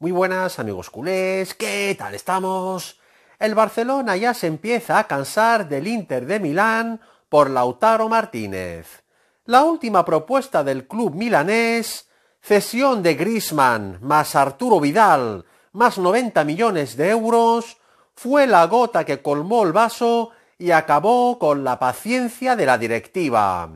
Muy buenas amigos culés, ¿qué tal estamos? El Barcelona ya se empieza a cansar del Inter de Milán por Lautaro Martínez. La última propuesta del club milanés, cesión de Grisman más Arturo Vidal más 90 millones de euros, fue la gota que colmó el vaso y acabó con la paciencia de la directiva.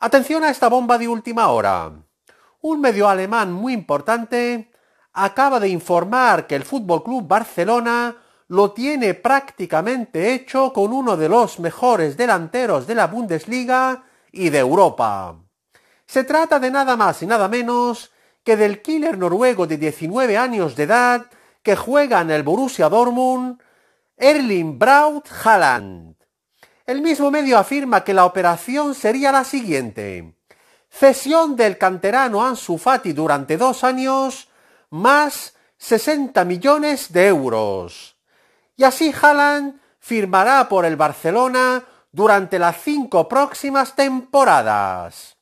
Atención a esta bomba de última hora. Un medio alemán muy importante acaba de informar que el Fútbol Club Barcelona lo tiene prácticamente hecho con uno de los mejores delanteros de la Bundesliga y de Europa. Se trata de nada más y nada menos que del killer noruego de 19 años de edad que juega en el Borussia Dortmund, Erling Braut Haaland. El mismo medio afirma que la operación sería la siguiente. Cesión del canterano Ansu Fati durante dos años más 60 millones de euros. Y así Haaland firmará por el Barcelona durante las cinco próximas temporadas.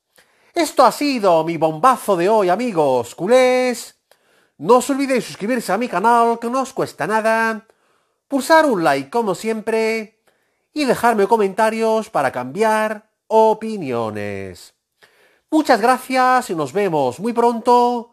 Esto ha sido mi bombazo de hoy, amigos culés. No os olvidéis suscribirse a mi canal, que no os cuesta nada. Pulsar un like, como siempre. Y dejarme comentarios para cambiar opiniones. Muchas gracias y nos vemos muy pronto